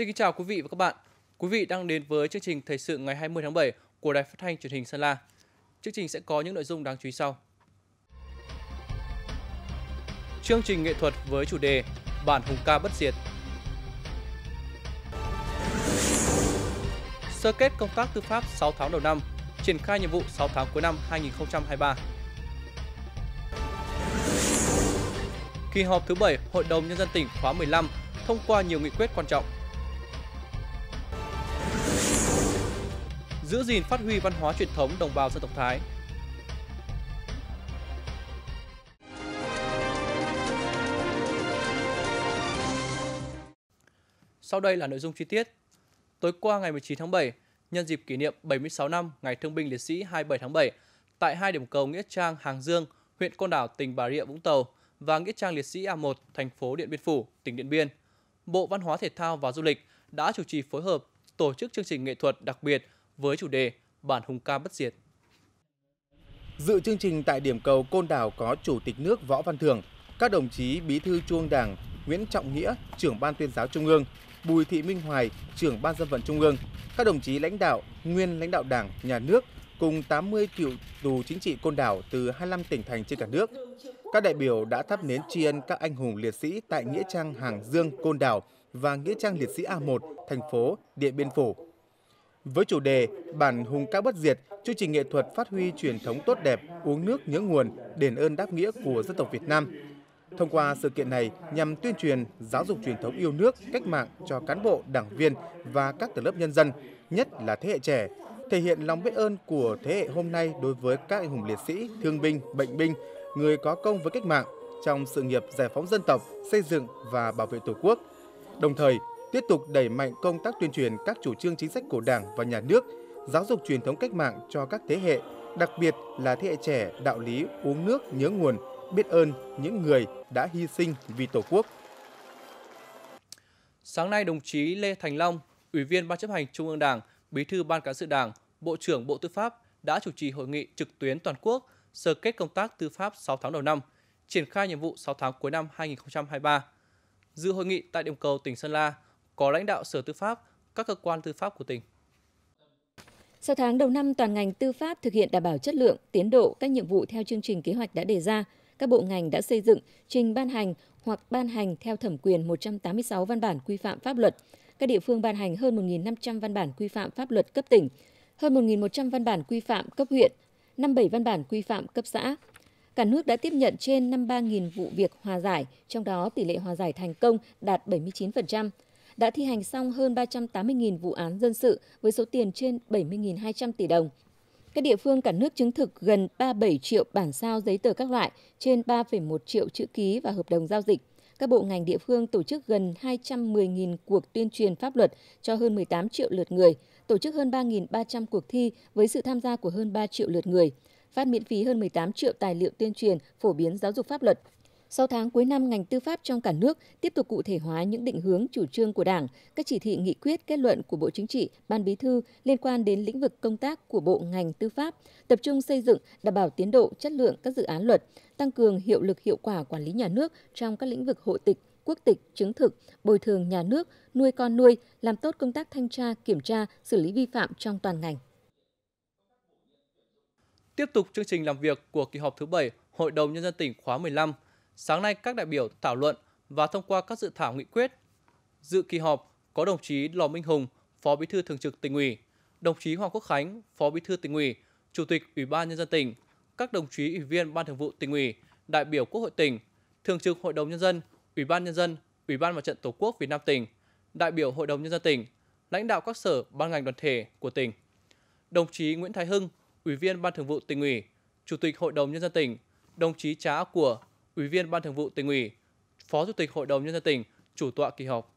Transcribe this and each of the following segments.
Xin kính chào quý vị và các bạn. Quý vị đang đến với chương trình Thời sự ngày 20 tháng 7 của Đài Phát thanh Truyền hình Sơn La. Chương trình sẽ có những nội dung đáng chú ý sau. Chương trình nghệ thuật với chủ đề Bản Hùng ca bất diệt. Sơ kết công tác tư pháp 6 tháng đầu năm, triển khai nhiệm vụ 6 tháng cuối năm 2023. Kỳ họp thứ 7 Hội đồng Nhân dân tỉnh khóa 15 thông qua nhiều nghị quyết quan trọng – giữ gìn phát huy văn hóa truyền thống đồng bào dân tộc Thái. Sau đây là nội dung chi tiết. Tối qua ngày 19 tháng 7, nhân dịp kỷ niệm 76 năm Ngày Thương binh Liệt sĩ 27 tháng 7, tại hai điểm cầu Nghĩa Trang, Hàng Dương, huyện Côn Đảo, tỉnh Bà Rịa, Vũng Tàu và Nghĩa Trang Liệt sĩ A1, thành phố Điện Biên Phủ, tỉnh Điện Biên, Bộ Văn hóa Thể thao và Du lịch đã chủ trì phối hợp tổ chức chương trình nghệ thuật đặc biệt với chủ đề Bản hùng ca bất diệt. Dự chương trình tại điểm cầu Côn Đảo có Chủ tịch nước Võ Văn thường, các đồng chí Bí thư Trung Đảng Nguyễn Trọng Nghĩa, trưởng ban tuyên giáo Trung ương, Bùi Thị Minh Hoài, trưởng ban dân vận Trung ương, các đồng chí lãnh đạo, nguyên lãnh đạo Đảng, nhà nước cùng 80 cựu tù chính trị Côn Đảo từ 25 tỉnh thành trên cả nước. Các đại biểu đã thắp nến tri ân các anh hùng liệt sĩ tại nghĩa trang Hàng Dương, Côn Đảo và nghĩa trang liệt sĩ A1, thành phố Điện Biên Phủ. Với chủ đề Bản hùng ca bất diệt, chương trình nghệ thuật phát huy truyền thống tốt đẹp, uống nước nhớ nguồn, đền ơn đáp nghĩa của dân tộc Việt Nam. Thông qua sự kiện này nhằm tuyên truyền giáo dục truyền thống yêu nước, cách mạng cho cán bộ, đảng viên và các tầng lớp nhân dân, nhất là thế hệ trẻ, thể hiện lòng biết ơn của thế hệ hôm nay đối với các anh hùng liệt sĩ, thương binh, bệnh binh, người có công với cách mạng trong sự nghiệp giải phóng dân tộc, xây dựng và bảo vệ Tổ quốc. Đồng thời, tiếp tục đẩy mạnh công tác tuyên truyền các chủ trương chính sách của Đảng và Nhà nước, giáo dục truyền thống cách mạng cho các thế hệ, đặc biệt là thế hệ trẻ đạo lý uống nước nhớ nguồn, biết ơn những người đã hy sinh vì Tổ quốc. Sáng nay, đồng chí Lê Thành Long, Ủy viên Ban chấp hành Trung ương Đảng, Bí thư Ban cán sự Đảng, Bộ trưởng Bộ Tư pháp đã chủ trì hội nghị trực tuyến toàn quốc sơ kết công tác tư pháp 6 tháng đầu năm, triển khai nhiệm vụ 6 tháng cuối năm 2023. Dự hội nghị tại điểm cầu tỉnh Sơn La, có lãnh đạo Sở Tư pháp, các cơ quan tư pháp của tỉnh. Sau tháng đầu năm, toàn ngành tư pháp thực hiện đảm bảo chất lượng, tiến độ các nhiệm vụ theo chương trình kế hoạch đã đề ra. Các bộ ngành đã xây dựng, trình ban hành hoặc ban hành theo thẩm quyền 186 văn bản quy phạm pháp luật. Các địa phương ban hành hơn 1.500 văn bản quy phạm pháp luật cấp tỉnh, hơn 1.100 văn bản quy phạm cấp huyện, 57 văn bản quy phạm cấp xã. Cả nước đã tiếp nhận trên 53.000 vụ việc hòa giải, trong đó tỷ lệ hòa giải thành công đạt 79% đã thi hành xong hơn 380.000 vụ án dân sự với số tiền trên 70.200 tỷ đồng. Các địa phương cả nước chứng thực gần 37 triệu bản sao giấy tờ các loại, trên 3,1 triệu chữ ký và hợp đồng giao dịch. Các bộ ngành địa phương tổ chức gần 210.000 cuộc tuyên truyền pháp luật cho hơn 18 triệu lượt người, tổ chức hơn 3.300 cuộc thi với sự tham gia của hơn 3 triệu lượt người, phát miễn phí hơn 18 triệu tài liệu tuyên truyền phổ biến giáo dục pháp luật sau tháng cuối năm, ngành tư pháp trong cả nước tiếp tục cụ thể hóa những định hướng chủ trương của Đảng, các chỉ thị nghị quyết kết luận của Bộ Chính trị, Ban Bí thư liên quan đến lĩnh vực công tác của bộ ngành tư pháp, tập trung xây dựng, đảm bảo tiến độ, chất lượng các dự án luật, tăng cường hiệu lực hiệu quả quản lý nhà nước trong các lĩnh vực hộ tịch, quốc tịch, chứng thực, bồi thường nhà nước, nuôi con nuôi, làm tốt công tác thanh tra, kiểm tra, xử lý vi phạm trong toàn ngành. Tiếp tục chương trình làm việc của kỳ họp thứ 7 Hội đồng Nhân dân tỉnh khóa 15– sáng nay các đại biểu thảo luận và thông qua các dự thảo nghị quyết. Dự kỳ họp có đồng chí Lò Minh Hùng, Phó Bí thư Thường trực tỉnh ủy, đồng chí Hoàng Quốc Khánh, Phó Bí thư tỉnh ủy, Chủ tịch Ủy ban nhân dân tỉnh, các đồng chí ủy viên Ban Thường vụ tỉnh ủy, đại biểu Quốc hội tỉnh, Thường trực Hội đồng nhân dân, Ủy ban nhân dân, Ủy ban Mặt trận Tổ quốc Việt Nam tỉnh, đại biểu Hội đồng nhân dân tỉnh, lãnh đạo các sở ban ngành đoàn thể của tỉnh. Đồng chí Nguyễn Thái Hưng, Ủy viên Ban Thường vụ tỉnh ủy, Chủ tịch Hội đồng nhân dân tỉnh, đồng chí Trá của Ủy viên Ban Thường vụ tỉnh ủy, Phó Chủ tịch Hội đồng nhân dân tỉnh, chủ tọa kỳ họp.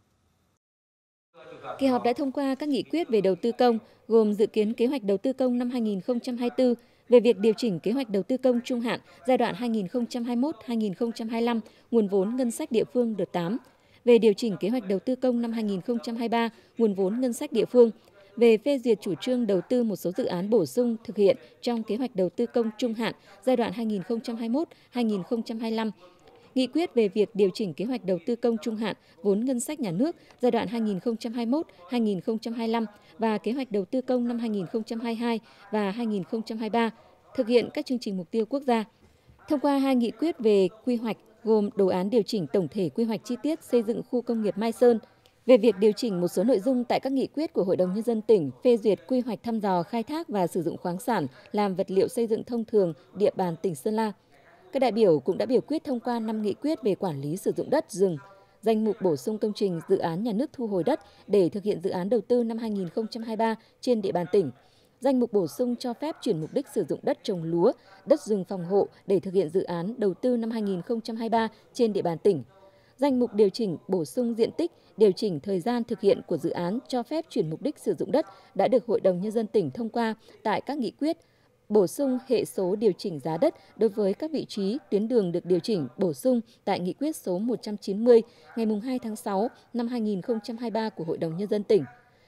Kỳ họp đã thông qua các nghị quyết về đầu tư công, gồm dự kiến kế hoạch đầu tư công năm 2024 về việc điều chỉnh kế hoạch đầu tư công trung hạn giai đoạn 2021-2025, nguồn vốn ngân sách địa phương đợt 8, về điều chỉnh kế hoạch đầu tư công năm 2023, nguồn vốn ngân sách địa phương về phê duyệt chủ trương đầu tư một số dự án bổ sung thực hiện trong kế hoạch đầu tư công trung hạn giai đoạn 2021-2025 Nghị quyết về việc điều chỉnh kế hoạch đầu tư công trung hạn vốn ngân sách nhà nước giai đoạn 2021-2025 và kế hoạch đầu tư công năm 2022 và 2023, thực hiện các chương trình mục tiêu quốc gia. Thông qua hai nghị quyết về quy hoạch gồm đồ án điều chỉnh tổng thể quy hoạch chi tiết xây dựng khu công nghiệp Mai Sơn – về việc điều chỉnh một số nội dung tại các nghị quyết của Hội đồng Nhân dân tỉnh phê duyệt quy hoạch thăm dò khai thác và sử dụng khoáng sản làm vật liệu xây dựng thông thường địa bàn tỉnh Sơn La. Các đại biểu cũng đã biểu quyết thông qua 5 nghị quyết về quản lý sử dụng đất rừng, danh mục bổ sung công trình dự án nhà nước thu hồi đất để thực hiện dự án đầu tư năm 2023 trên địa bàn tỉnh, danh mục bổ sung cho phép chuyển mục đích sử dụng đất trồng lúa, đất rừng phòng hộ để thực hiện dự án đầu tư năm 2023 trên địa bàn tỉnh, danh mục điều chỉnh bổ sung diện tích điều chỉnh thời gian thực hiện của dự án cho phép chuyển mục đích sử dụng đất đã được Hội đồng Nhân dân tỉnh thông qua tại các nghị quyết, bổ sung hệ số điều chỉnh giá đất đối với các vị trí tuyến đường được điều chỉnh bổ sung tại nghị quyết số 190 ngày 2 tháng 6 năm 2023 của Hội đồng Nhân dân tỉnh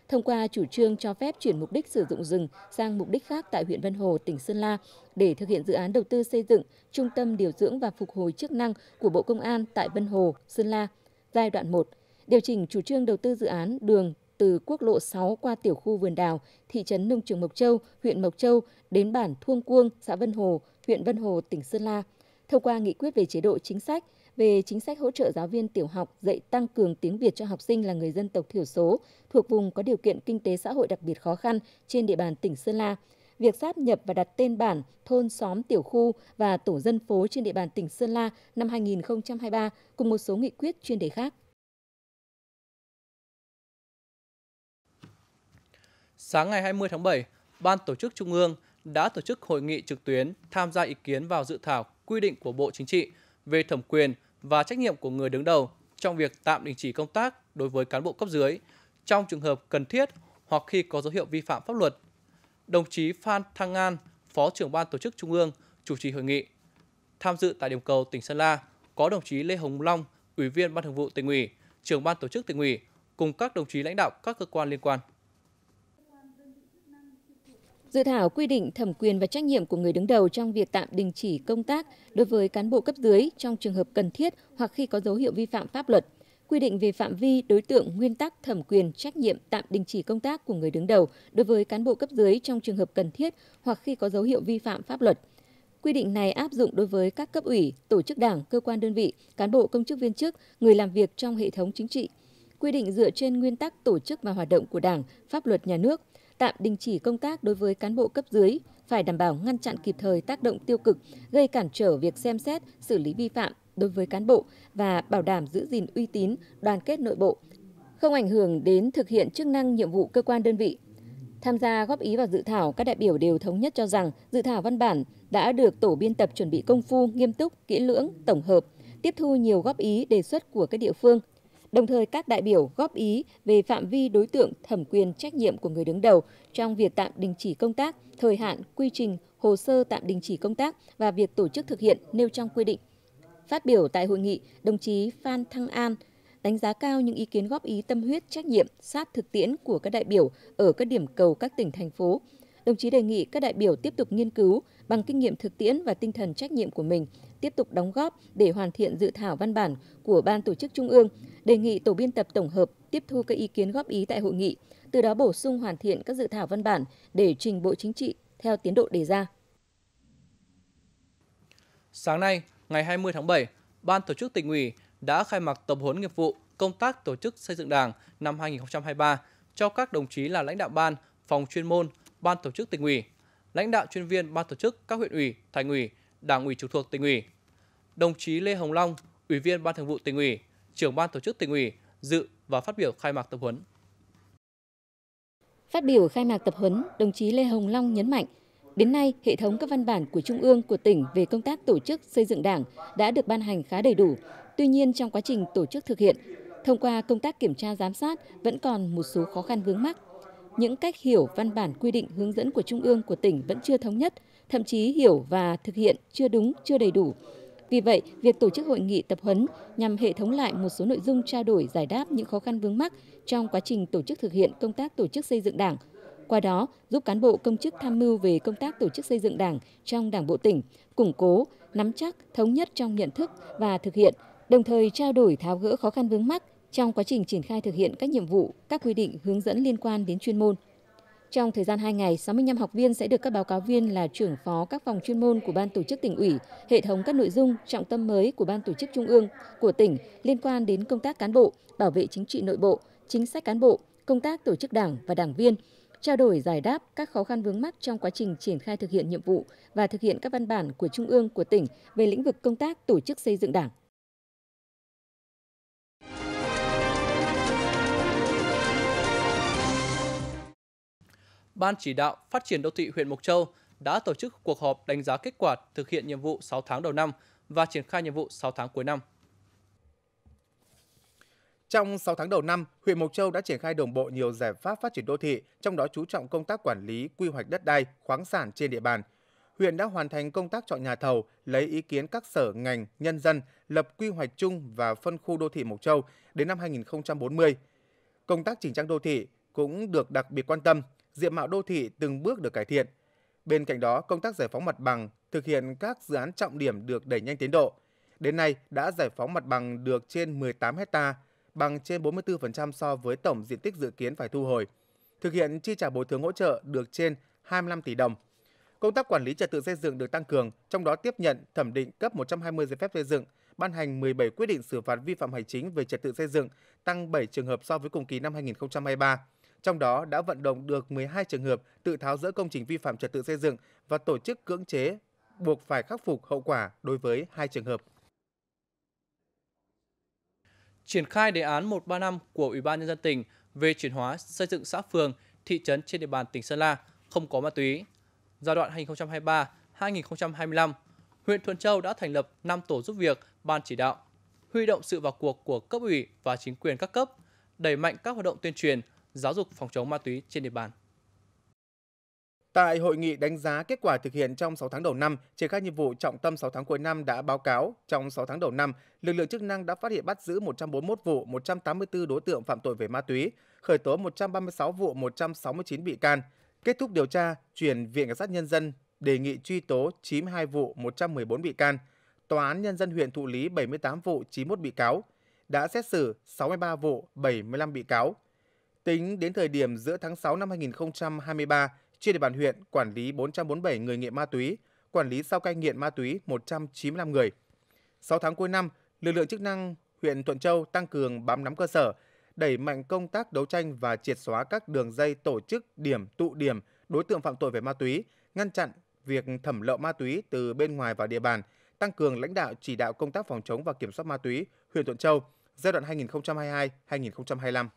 thông qua chủ trương cho phép chuyển mục đích sử dụng rừng sang mục đích khác tại huyện Vân Hồ, tỉnh Sơn La để thực hiện dự án đầu tư xây dựng Trung tâm điều dưỡng và phục hồi chức năng của Bộ Công an tại Vân Hồ, Sơn La, giai đoạn 1 điều chỉnh chủ trương đầu tư dự án đường từ quốc lộ 6 qua tiểu khu vườn đào, thị trấn nông trường Mộc Châu, huyện Mộc Châu đến bản Thuông Cuông, xã Vân Hồ, huyện Vân Hồ, tỉnh Sơn La. Thông qua nghị quyết về chế độ chính sách, về chính sách hỗ trợ giáo viên tiểu học dạy tăng cường tiếng Việt cho học sinh là người dân tộc thiểu số thuộc vùng có điều kiện kinh tế xã hội đặc biệt khó khăn trên địa bàn tỉnh Sơn La. Việc sáp nhập và đặt tên bản, thôn, xóm, tiểu khu và tổ dân phố trên địa bàn tỉnh Sơn La năm 2023 cùng một số nghị quyết chuyên đề khác. Sáng ngày 20 tháng 7, Ban Tổ chức Trung ương đã tổ chức hội nghị trực tuyến tham gia ý kiến vào dự thảo quy định của Bộ Chính trị về thẩm quyền và trách nhiệm của người đứng đầu trong việc tạm đình chỉ công tác đối với cán bộ cấp dưới trong trường hợp cần thiết hoặc khi có dấu hiệu vi phạm pháp luật. Đồng chí Phan Thăng An, Phó trưởng Ban Tổ chức Trung ương, chủ trì hội nghị. Tham dự tại điểm cầu tỉnh Sơn La có đồng chí Lê Hồng Long, Ủy viên Ban Thường vụ tỉnh ủy, trưởng Ban Tổ chức tỉnh ủy cùng các đồng chí lãnh đạo các cơ quan liên quan. Dự thảo quy định thẩm quyền và trách nhiệm của người đứng đầu trong việc tạm đình chỉ công tác đối với cán bộ cấp dưới trong trường hợp cần thiết hoặc khi có dấu hiệu vi phạm pháp luật. Quy định về phạm vi, đối tượng, nguyên tắc, thẩm quyền, trách nhiệm tạm đình chỉ công tác của người đứng đầu đối với cán bộ cấp dưới trong trường hợp cần thiết hoặc khi có dấu hiệu vi phạm pháp luật. Quy định này áp dụng đối với các cấp ủy, tổ chức đảng, cơ quan đơn vị, cán bộ công chức viên chức, người làm việc trong hệ thống chính trị. Quy định dựa trên nguyên tắc tổ chức và hoạt động của Đảng, pháp luật nhà nước – tạm đình chỉ công tác đối với cán bộ cấp dưới, phải đảm bảo ngăn chặn kịp thời tác động tiêu cực, gây cản trở việc xem xét, xử lý vi phạm đối với cán bộ và bảo đảm giữ gìn uy tín, đoàn kết nội bộ, không ảnh hưởng đến thực hiện chức năng nhiệm vụ cơ quan đơn vị. Tham gia góp ý vào dự thảo, các đại biểu đều thống nhất cho rằng dự thảo văn bản đã được tổ biên tập chuẩn bị công phu, nghiêm túc, kỹ lưỡng, tổng hợp, tiếp thu nhiều góp ý đề xuất của các địa phương Đồng thời các đại biểu góp ý về phạm vi đối tượng thẩm quyền trách nhiệm của người đứng đầu trong việc tạm đình chỉ công tác, thời hạn, quy trình, hồ sơ tạm đình chỉ công tác và việc tổ chức thực hiện nêu trong quy định. Phát biểu tại hội nghị, đồng chí Phan Thăng An đánh giá cao những ý kiến góp ý tâm huyết trách nhiệm sát thực tiễn của các đại biểu ở các điểm cầu các tỉnh thành phố đồng chí đề nghị các đại biểu tiếp tục nghiên cứu bằng kinh nghiệm thực tiễn và tinh thần trách nhiệm của mình, tiếp tục đóng góp để hoàn thiện dự thảo văn bản của Ban Tổ chức Trung ương, đề nghị tổ biên tập tổng hợp tiếp thu các ý kiến góp ý tại hội nghị, từ đó bổ sung hoàn thiện các dự thảo văn bản để trình Bộ Chính trị theo tiến độ đề ra. Sáng nay, ngày 20 tháng 7, Ban Tổ chức tỉnh ủy đã khai mạc tập huấn nghiệp vụ công tác tổ chức xây dựng Đảng năm 2023 cho các đồng chí là lãnh đạo ban, phòng chuyên môn, ban tổ chức tỉnh ủy, lãnh đạo chuyên viên ban tổ chức các huyện ủy, thành ủy, đảng ủy trực thuộc tỉnh ủy. Đồng chí Lê Hồng Long, Ủy viên Ban Thường vụ tỉnh ủy, trưởng ban tổ chức tỉnh ủy dự và phát biểu khai mạc tập huấn. Phát biểu khai mạc tập huấn, đồng chí Lê Hồng Long nhấn mạnh, đến nay hệ thống các văn bản của trung ương của tỉnh về công tác tổ chức xây dựng Đảng đã được ban hành khá đầy đủ. Tuy nhiên trong quá trình tổ chức thực hiện, thông qua công tác kiểm tra giám sát vẫn còn một số khó khăn vướng mắc những cách hiểu văn bản quy định hướng dẫn của Trung ương của tỉnh vẫn chưa thống nhất, thậm chí hiểu và thực hiện chưa đúng, chưa đầy đủ. Vì vậy, việc tổ chức hội nghị tập huấn nhằm hệ thống lại một số nội dung trao đổi giải đáp những khó khăn vướng mắc trong quá trình tổ chức thực hiện công tác tổ chức xây dựng Đảng. Qua đó, giúp cán bộ công chức tham mưu về công tác tổ chức xây dựng Đảng trong Đảng bộ tỉnh, củng cố, nắm chắc, thống nhất trong nhận thức và thực hiện, đồng thời trao đổi tháo gỡ khó khăn vướng mắc, trong quá trình triển khai thực hiện các nhiệm vụ, các quy định hướng dẫn liên quan đến chuyên môn. Trong thời gian 2 ngày, 65 học viên sẽ được các báo cáo viên là trưởng phó các phòng chuyên môn của Ban tổ chức tỉnh ủy, hệ thống các nội dung trọng tâm mới của Ban tổ chức Trung ương, của tỉnh liên quan đến công tác cán bộ, bảo vệ chính trị nội bộ, chính sách cán bộ, công tác tổ chức đảng và đảng viên, trao đổi giải đáp các khó khăn vướng mắc trong quá trình triển khai thực hiện nhiệm vụ và thực hiện các văn bản của Trung ương, của tỉnh về lĩnh vực công tác tổ chức xây dựng đảng. Ban chỉ đạo phát triển đô thị huyện Mộc Châu đã tổ chức cuộc họp đánh giá kết quả thực hiện nhiệm vụ 6 tháng đầu năm và triển khai nhiệm vụ 6 tháng cuối năm. Trong 6 tháng đầu năm, huyện Mộc Châu đã triển khai đồng bộ nhiều giải pháp phát triển đô thị, trong đó chú trọng công tác quản lý, quy hoạch đất đai, khoáng sản trên địa bàn. Huyện đã hoàn thành công tác chọn nhà thầu, lấy ý kiến các sở ngành, nhân dân, lập quy hoạch chung và phân khu đô thị Mộc Châu đến năm 2040. Công tác chỉnh trang đô thị cũng được đặc biệt quan tâm, diện mạo đô thị từng bước được cải thiện. Bên cạnh đó, công tác giải phóng mặt bằng, thực hiện các dự án trọng điểm được đẩy nhanh tiến độ. Đến nay đã giải phóng mặt bằng được trên 18 hecta, bằng trên 44% so với tổng diện tích dự kiến phải thu hồi. Thực hiện chi trả bồi thường hỗ trợ được trên 25 tỷ đồng. Công tác quản lý trật tự xây dựng được tăng cường, trong đó tiếp nhận, thẩm định cấp 120 giấy phép xây dựng, ban hành 17 quyết định xử phạt vi phạm hành chính về trật tự xây dựng, tăng 7 trường hợp so với cùng kỳ năm 2023 trong đó đã vận động được 12 trường hợp tự tháo rỡ công trình vi phạm trật tự xây dựng và tổ chức cưỡng chế buộc phải khắc phục hậu quả đối với hai trường hợp. Triển khai đề án 135 của Ủy ban nhân dân tỉnh về chuyển hóa xây dựng xã phường, thị trấn trên địa bàn tỉnh Sơn La không có ma túy. Giai đoạn 2023-2025, huyện Thuận Châu đã thành lập 5 tổ giúp việc ban chỉ đạo, huy động sự vào cuộc của cấp ủy và chính quyền các cấp, đẩy mạnh các hoạt động tuyên truyền, giáo dục phòng chống ma túy trên địa bàn. Tại hội nghị đánh giá kết quả thực hiện trong 6 tháng đầu năm, triển khai nhiệm vụ trọng tâm 6 tháng cuối năm đã báo cáo, trong 6 tháng đầu năm, lực lượng chức năng đã phát hiện bắt giữ 141 vụ, 184 đối tượng phạm tội về ma túy, khởi tố 136 vụ, 169 bị can. Kết thúc điều tra, chuyển Viện Cảnh sát Nhân dân đề nghị truy tố 92 vụ, 114 bị can. Tòa án Nhân dân huyện Thụ Lý 78 vụ, 91 bị cáo. Đã xét xử 63 vụ, 75 bị cáo Tính đến thời điểm giữa tháng 6 năm 2023, trên địa bàn huyện quản lý 447 người nghiện ma túy, quản lý sau cai nghiện ma túy 195 người. 6 tháng cuối năm, lực lượng chức năng huyện Thuận Châu tăng cường bám nắm cơ sở, đẩy mạnh công tác đấu tranh và triệt xóa các đường dây tổ chức điểm tụ điểm đối tượng phạm tội về ma túy, ngăn chặn việc thẩm lậu ma túy từ bên ngoài vào địa bàn, tăng cường lãnh đạo chỉ đạo công tác phòng chống và kiểm soát ma túy huyện Thuận Châu giai đoạn 2022-2025.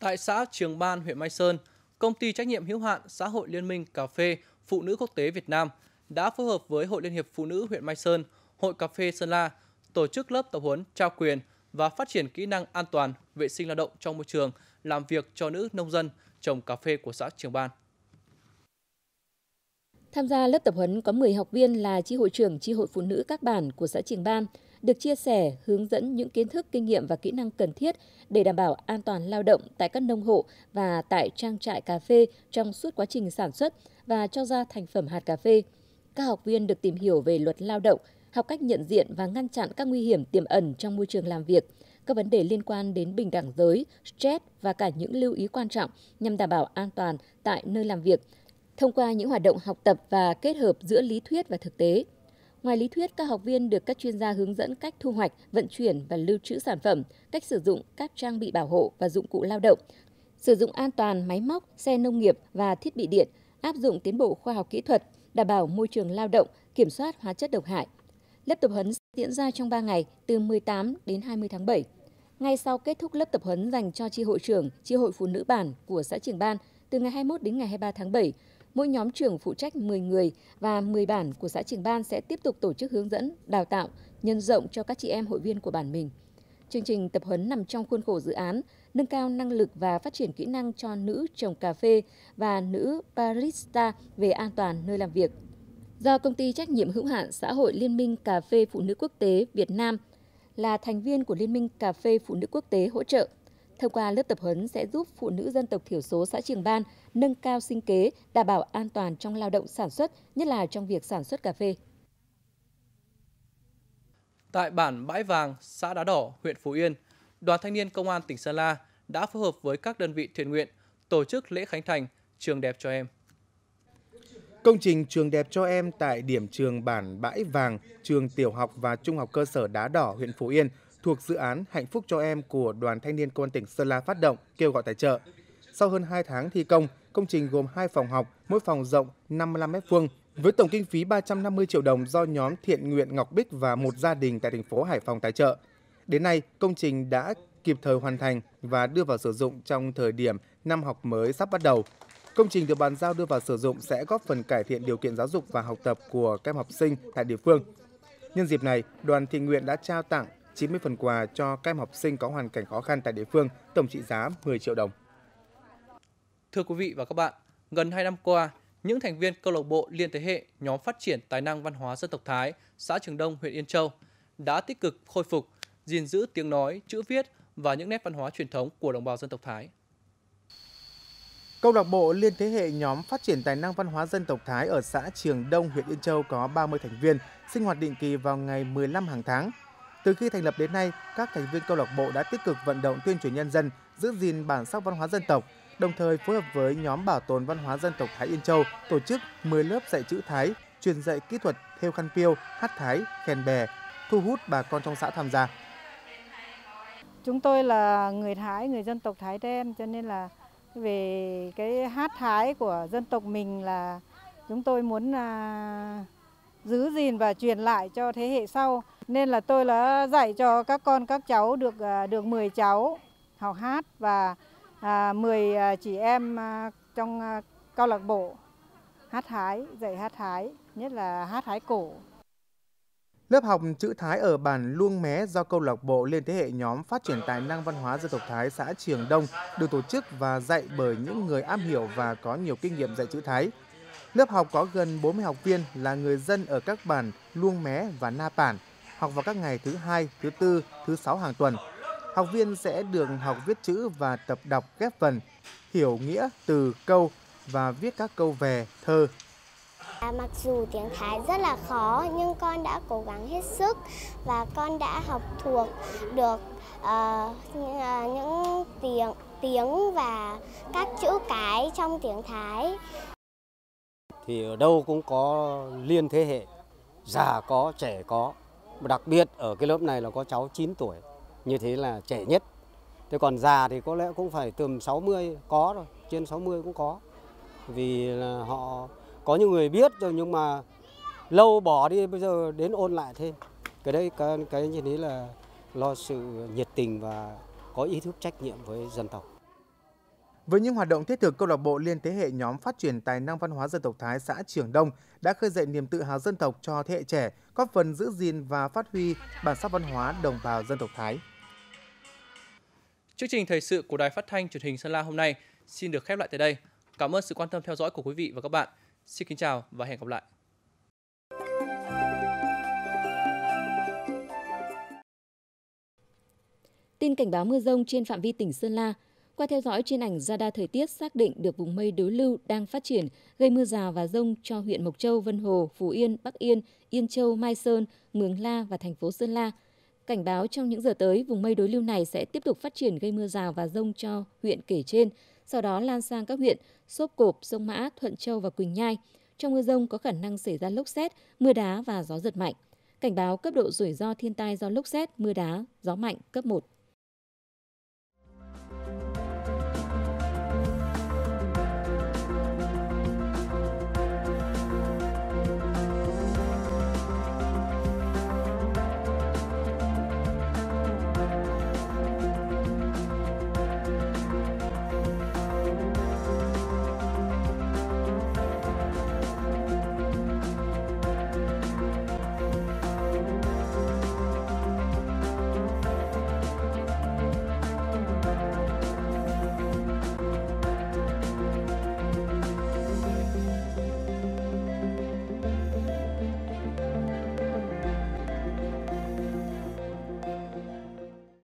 Tại xã Trường Ban, huyện Mai Sơn, công ty trách nhiệm hữu hạn Xã hội Liên minh Cà phê Phụ nữ Quốc tế Việt Nam đã phối hợp với Hội Liên hiệp Phụ nữ huyện Mai Sơn, Hội Cà phê Sơn La tổ chức lớp tập huấn trao quyền và phát triển kỹ năng an toàn vệ sinh lao động trong môi trường làm việc cho nữ nông dân trồng cà phê của xã Trường Ban. Tham gia lớp tập huấn có 10 học viên là chi hội trưởng chi hội phụ nữ các bản của xã Trường Ban – được chia sẻ, hướng dẫn những kiến thức, kinh nghiệm và kỹ năng cần thiết để đảm bảo an toàn lao động tại các nông hộ và tại trang trại cà phê trong suốt quá trình sản xuất và cho ra thành phẩm hạt cà phê. Các học viên được tìm hiểu về luật lao động, học cách nhận diện và ngăn chặn các nguy hiểm tiềm ẩn trong môi trường làm việc, các vấn đề liên quan đến bình đẳng giới, stress và cả những lưu ý quan trọng nhằm đảm bảo an toàn tại nơi làm việc thông qua những hoạt động học tập và kết hợp giữa lý thuyết và thực tế. Ngoài lý thuyết, các học viên được các chuyên gia hướng dẫn cách thu hoạch, vận chuyển và lưu trữ sản phẩm, cách sử dụng các trang bị bảo hộ và dụng cụ lao động, sử dụng an toàn máy móc, xe nông nghiệp và thiết bị điện, áp dụng tiến bộ khoa học kỹ thuật, đảm bảo môi trường lao động, kiểm soát hóa chất độc hại. Lớp tập huấn diễn ra trong 3 ngày từ 18 đến 20 tháng 7. Ngay sau kết thúc lớp tập huấn dành cho tri hội trưởng, tri hội phụ nữ bản của xã Trường Ban từ ngày 21 đến ngày 23 tháng 7, mỗi nhóm trưởng phụ trách 10 người và 10 bản của xã Trường Ban sẽ tiếp tục tổ chức hướng dẫn, đào tạo, nhân rộng cho các chị em hội viên của bản mình. Chương trình tập huấn nằm trong khuôn khổ dự án nâng cao năng lực và phát triển kỹ năng cho nữ trồng cà phê và nữ barista về an toàn nơi làm việc. Do công ty trách nhiệm hữu hạn xã hội Liên minh Cà phê Phụ nữ Quốc tế Việt Nam là thành viên của Liên minh Cà phê Phụ nữ Quốc tế hỗ trợ – Thông qua lớp tập huấn sẽ giúp phụ nữ dân tộc thiểu số xã Trường Ban nâng cao sinh kế, đảm bảo an toàn trong lao động sản xuất, nhất là trong việc sản xuất cà phê. Tại bản Bãi Vàng, xã Đá Đỏ, huyện Phú Yên, Đoàn Thanh niên Công an tỉnh Sơn La đã phối hợp với các đơn vị thiện nguyện tổ chức lễ khánh thành Trường Đẹp Cho Em. Công trình Trường Đẹp Cho Em tại điểm trường bản Bãi Vàng, trường tiểu học và trung học cơ sở Đá Đỏ, huyện Phú Yên – thuộc dự án Hạnh phúc cho em của Đoàn Thanh niên Công an tỉnh Sơn La phát động kêu gọi tài trợ. Sau hơn 2 tháng thi công, công trình gồm 2 phòng học, mỗi phòng rộng 55 m2 với tổng kinh phí 350 triệu đồng do nhóm thiện nguyện Ngọc Bích và một gia đình tại thành phố Hải Phòng tài trợ. Đến nay, công trình đã kịp thời hoàn thành và đưa vào sử dụng trong thời điểm năm học mới sắp bắt đầu. Công trình được bàn giao đưa vào sử dụng sẽ góp phần cải thiện điều kiện giáo dục và học tập của các em học sinh tại địa phương. Nhân dịp này, đoàn thiện nguyện đã trao tặng 90 phần quà cho các em học sinh có hoàn cảnh khó khăn tại địa phương, tổng trị giá 10 triệu đồng. Thưa quý vị và các bạn, gần 2 năm qua, những thành viên câu lạc bộ liên thế hệ nhóm phát triển tài năng văn hóa dân tộc Thái, xã Trường Đông, huyện Yên Châu đã tích cực khôi phục, gìn giữ tiếng nói, chữ viết và những nét văn hóa truyền thống của đồng bào dân tộc Thái. Câu lạc bộ Liên thế hệ nhóm phát triển tài năng văn hóa dân tộc Thái ở xã Trường Đông, huyện Yên Châu có 30 thành viên, sinh hoạt định kỳ vào ngày 15 hàng tháng. Từ khi thành lập đến nay, các thành viên câu lạc bộ đã tích cực vận động tuyên truyền nhân dân giữ gìn bản sắc văn hóa dân tộc, đồng thời phối hợp với nhóm bảo tồn văn hóa dân tộc Thái Yên Châu tổ chức 10 lớp dạy chữ Thái, truyền dạy kỹ thuật theo khăn piêu, hát Thái, khen bè, thu hút bà con trong xã tham gia. Chúng tôi là người Thái, người dân tộc Thái đen cho nên là về cái hát Thái của dân tộc mình là chúng tôi muốn à, giữ gìn và truyền lại cho thế hệ sau. Nên là tôi đã dạy cho các con các cháu được à, được 10 cháu học hát và à, 10 à, chị em à, trong câu lạc bộ hát hái, dạy hát hái, nhất là hát hái cổ. Lớp học chữ Thái ở bản Luông Mé do câu lạc bộ Liên thế hệ nhóm phát triển tài năng văn hóa dân tộc Thái xã Trường Đông được tổ chức và dạy bởi những người am hiểu và có nhiều kinh nghiệm dạy chữ Thái. Lớp học có gần 40 học viên là người dân ở các bản Luông Mé và Na Bản, học vào các ngày thứ hai, thứ tư, thứ sáu hàng tuần. Học viên sẽ được học viết chữ và tập đọc ghép vần, hiểu nghĩa từ câu và viết các câu về thơ. À, mặc dù tiếng Thái rất là khó nhưng con đã cố gắng hết sức và con đã học thuộc được uh, những tiếng tiếng và các chữ cái trong tiếng Thái thì ở đâu cũng có liên thế hệ, già có, trẻ có. Đặc biệt ở cái lớp này là có cháu 9 tuổi, như thế là trẻ nhất. Thế còn già thì có lẽ cũng phải tầm 60 có rồi, trên 60 cũng có. Vì là họ có những người biết rồi nhưng mà lâu bỏ đi bây giờ đến ôn lại thêm. Cái đấy cái cái như thế là lo sự nhiệt tình và có ý thức trách nhiệm với dân tộc. Với những hoạt động thiết thực, câu lạc bộ Liên thế hệ nhóm phát triển tài năng văn hóa dân tộc Thái xã Trường Đông đã khơi dậy niềm tự hào dân tộc cho thế hệ trẻ, góp phần giữ gìn và phát huy bản sắc văn hóa đồng bào dân tộc Thái. Chương trình thời sự của Đài Phát thanh Truyền hình Sơn La hôm nay xin được khép lại tại đây. Cảm ơn sự quan tâm theo dõi của quý vị và các bạn. Xin kính chào và hẹn gặp lại. Tin cảnh báo mưa rông trên phạm vi tỉnh Sơn La – qua theo dõi trên ảnh radar thời tiết xác định được vùng mây đối lưu đang phát triển, gây mưa rào và rông cho huyện Mộc Châu, Vân Hồ, Phú Yên, Bắc Yên, Yên Châu, Mai Sơn, Mường La và thành phố Sơn La. Cảnh báo trong những giờ tới, vùng mây đối lưu này sẽ tiếp tục phát triển gây mưa rào và rông cho huyện kể trên, sau đó lan sang các huyện Sốp Cộp, Sông Mã, Thuận Châu và Quỳnh Nhai. Trong mưa rông có khả năng xảy ra lốc xét, mưa đá và gió giật mạnh. Cảnh báo cấp độ rủi ro thiên tai do lốc xét, mưa đá, gió mạnh cấp 1.